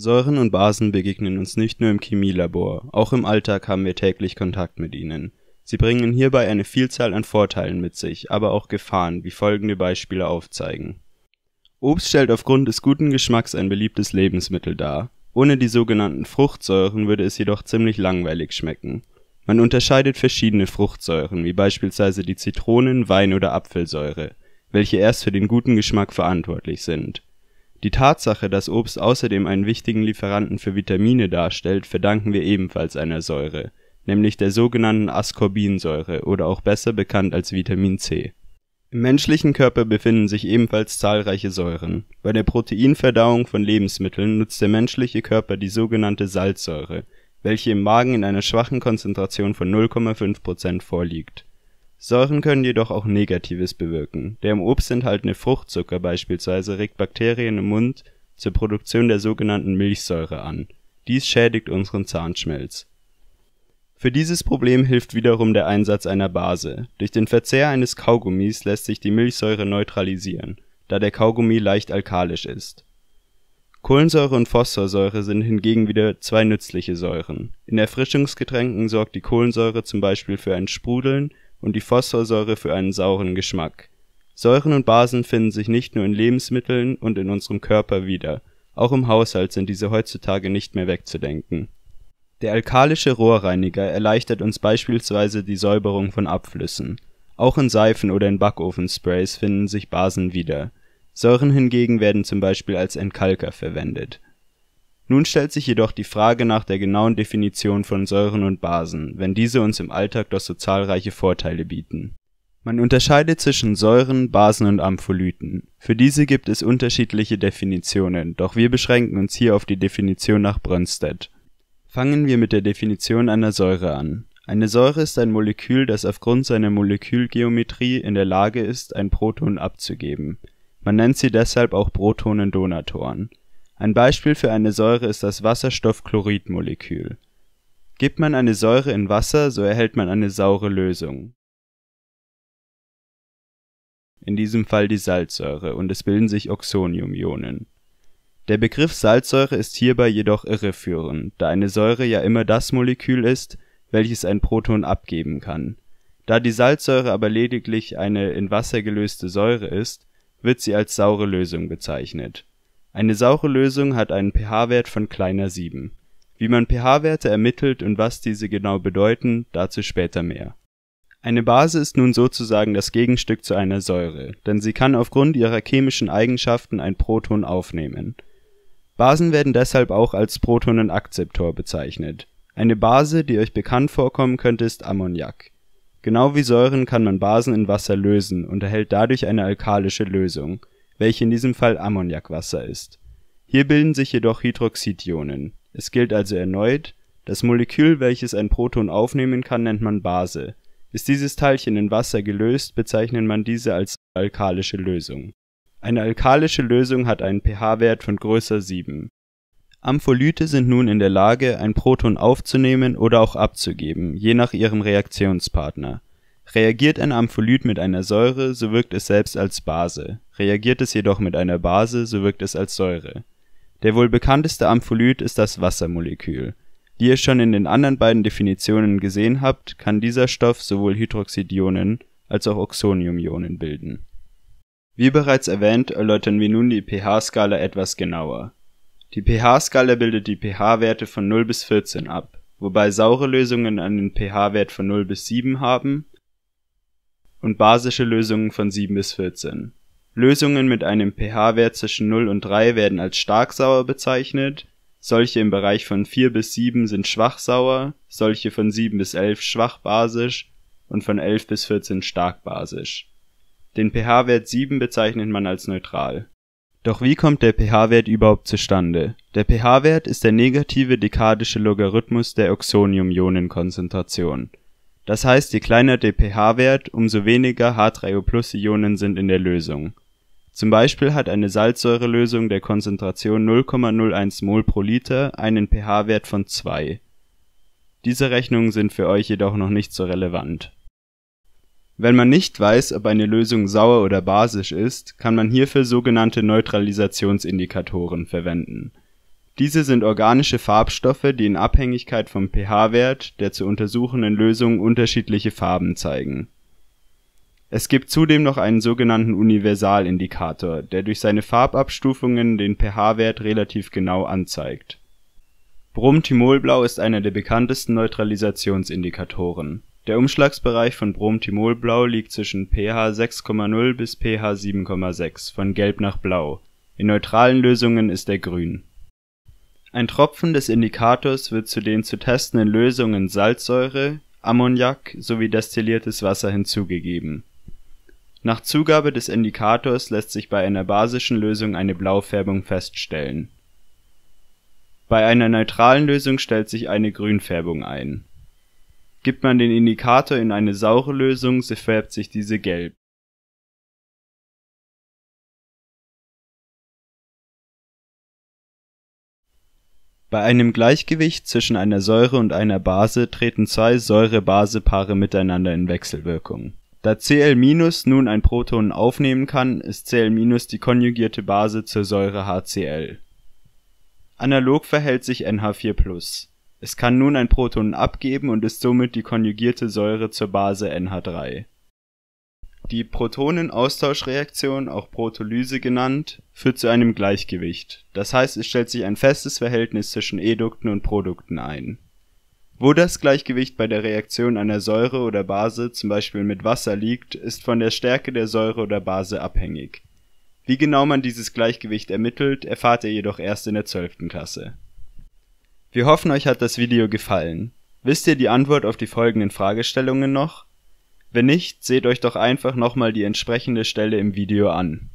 Säuren und Basen begegnen uns nicht nur im Chemielabor, auch im Alltag haben wir täglich Kontakt mit ihnen. Sie bringen hierbei eine Vielzahl an Vorteilen mit sich, aber auch Gefahren, wie folgende Beispiele aufzeigen. Obst stellt aufgrund des guten Geschmacks ein beliebtes Lebensmittel dar. Ohne die sogenannten Fruchtsäuren würde es jedoch ziemlich langweilig schmecken. Man unterscheidet verschiedene Fruchtsäuren, wie beispielsweise die Zitronen-, Wein- oder Apfelsäure, welche erst für den guten Geschmack verantwortlich sind die Tatsache, dass Obst außerdem einen wichtigen Lieferanten für Vitamine darstellt, verdanken wir ebenfalls einer Säure, nämlich der sogenannten Ascorbinsäure oder auch besser bekannt als Vitamin C. Im menschlichen Körper befinden sich ebenfalls zahlreiche Säuren. Bei der Proteinverdauung von Lebensmitteln nutzt der menschliche Körper die sogenannte Salzsäure, welche im Magen in einer schwachen Konzentration von 0,5 vorliegt Säuren können jedoch auch Negatives bewirken. Der im Obst enthaltene Fruchtzucker beispielsweise regt Bakterien im Mund zur Produktion der sogenannten Milchsäure an. Dies schädigt unseren Zahnschmelz. Für dieses Problem hilft wiederum der Einsatz einer Base. Durch den Verzehr eines Kaugummis lässt sich die Milchsäure neutralisieren, da der Kaugummi leicht alkalisch ist. Kohlensäure und Phosphorsäure sind hingegen wieder zwei nützliche Säuren. In Erfrischungsgetränken sorgt die Kohlensäure zum Beispiel für ein Sprudeln und die Phosphorsäure für einen sauren Geschmack. Säuren und Basen finden sich nicht nur in Lebensmitteln und in unserem Körper wieder, auch im Haushalt sind diese heutzutage nicht mehr wegzudenken. Der alkalische Rohrreiniger erleichtert uns beispielsweise die Säuberung von Abflüssen. Auch in Seifen oder in Backofensprays finden sich Basen wieder. Säuren hingegen werden zum Beispiel als Entkalker verwendet nun stellt sich jedoch die Frage nach der genauen Definition von Säuren und Basen, wenn diese uns im Alltag doch so zahlreiche Vorteile bieten. Man unterscheidet zwischen Säuren, Basen und Ampholyten. Für diese gibt es unterschiedliche Definitionen, doch wir beschränken uns hier auf die Definition nach Brønsted. Fangen wir mit der Definition einer Säure an. Eine Säure ist ein Molekül, das aufgrund seiner Molekülgeometrie in der Lage ist, ein Proton abzugeben. Man nennt sie deshalb auch Protonendonatoren ein Beispiel für eine Säure ist das Wasserstoffchloridmolekül. Gibt man eine Säure in Wasser, so erhält man eine saure Lösung in diesem Fall die Salzsäure, und es bilden sich Oxoniumionen. Der Begriff Salzsäure ist hierbei jedoch irreführend, da eine Säure ja immer das Molekül ist, welches ein Proton abgeben kann. Da die Salzsäure aber lediglich eine in Wasser gelöste Säure ist, wird sie als saure Lösung bezeichnet eine saure Lösung hat einen pH-Wert von kleiner 7. Wie man pH-Werte ermittelt und was diese genau bedeuten, dazu später mehr. Eine Base ist nun sozusagen das Gegenstück zu einer Säure, denn sie kann aufgrund ihrer chemischen Eigenschaften ein Proton aufnehmen. Basen werden deshalb auch als Protonenakzeptor bezeichnet. Eine Base, die euch bekannt vorkommen könnte, ist Ammoniak. Genau wie Säuren kann man Basen in Wasser lösen und erhält dadurch eine alkalische Lösung welche in diesem Fall Ammoniakwasser ist. Hier bilden sich jedoch Hydroxidionen. Es gilt also erneut: Das Molekül, welches ein Proton aufnehmen kann, nennt man Base. Ist dieses Teilchen in Wasser gelöst, bezeichnet man diese als alkalische Lösung. Eine alkalische Lösung hat einen pH-Wert von größer 7. Ampholyte sind nun in der Lage, ein Proton aufzunehmen oder auch abzugeben, je nach ihrem Reaktionspartner Reagiert ein Ampholyt mit einer Säure, so wirkt es selbst als Base, reagiert es jedoch mit einer Base, so wirkt es als Säure. Der wohl bekannteste Ampholyt ist das Wassermolekül. Wie ihr schon in den anderen beiden Definitionen gesehen habt, kann dieser Stoff sowohl Hydroxidionen als auch Oxoniumionen bilden. Wie bereits erwähnt, erläutern wir nun die pH-Skala etwas genauer. Die pH-Skala bildet die pH-Werte von 0 bis 14 ab, wobei saure Lösungen einen pH-Wert von 0 bis 7 haben und basische Lösungen von 7 bis 14. Lösungen mit einem pH-Wert zwischen 0 und 3 werden als stark sauer bezeichnet, solche im Bereich von 4 bis 7 sind schwach sauer, solche von 7 bis 11 schwach basisch und von 11 bis 14 stark basisch. Den pH-Wert 7 bezeichnet man als neutral. Doch wie kommt der pH-Wert überhaupt zustande? Der pH-Wert ist der negative dekadische Logarithmus der Oxonium-Ionenkonzentration das heißt, je kleiner der pH-Wert, umso weniger H3O+-Ionen plus sind in der Lösung. Zum Beispiel hat eine Salzsäurelösung der Konzentration 0,01 Mol pro Liter einen pH-Wert von 2. Diese Rechnungen sind für euch jedoch noch nicht so relevant. Wenn man nicht weiß, ob eine Lösung sauer oder basisch ist, kann man hierfür sogenannte Neutralisationsindikatoren verwenden diese sind organische Farbstoffe, die in Abhängigkeit vom pH-Wert der zu untersuchenden Lösung unterschiedliche Farben zeigen. Es gibt zudem noch einen sogenannten Universalindikator, der durch seine Farbabstufungen den pH-Wert relativ genau anzeigt. brom Bromthymolblau ist einer der bekanntesten Neutralisationsindikatoren. Der Umschlagsbereich von brom Bromthymolblau liegt zwischen pH 6,0 bis pH 7,6 (von gelb nach blau), in neutralen Lösungen ist er grün ein Tropfen des Indikators wird zu den zu testenden Lösungen Salzsäure, Ammoniak sowie destilliertes Wasser hinzugegeben. Nach Zugabe des Indikators lässt sich bei einer basischen Lösung eine Blaufärbung feststellen. Bei einer neutralen Lösung stellt sich eine Grünfärbung ein. Gibt man den Indikator in eine saure Lösung, so färbt sich diese gelb Bei einem Gleichgewicht zwischen einer Säure und einer Base treten zwei Säure-Base-Paare miteinander in Wechselwirkung. Da Cl- nun ein Proton aufnehmen kann, ist Cl- die konjugierte Base zur Säure HCl. Analog verhält sich NH4+. Es kann nun ein Proton abgeben und ist somit die konjugierte Säure zur Base NH3 die Protonenaustauschreaktion, auch Protolyse genannt, führt zu einem Gleichgewicht, das heißt es stellt sich ein festes Verhältnis zwischen Edukten und Produkten ein. Wo das Gleichgewicht bei der Reaktion einer Säure oder Base zum Beispiel mit Wasser liegt, ist von der Stärke der Säure oder Base abhängig. Wie genau man dieses Gleichgewicht ermittelt, erfahrt ihr jedoch erst in der 12. Klasse. Wir hoffen euch hat das Video gefallen. Wisst ihr die Antwort auf die folgenden Fragestellungen noch wenn nicht, seht euch doch einfach nochmal die entsprechende Stelle im Video an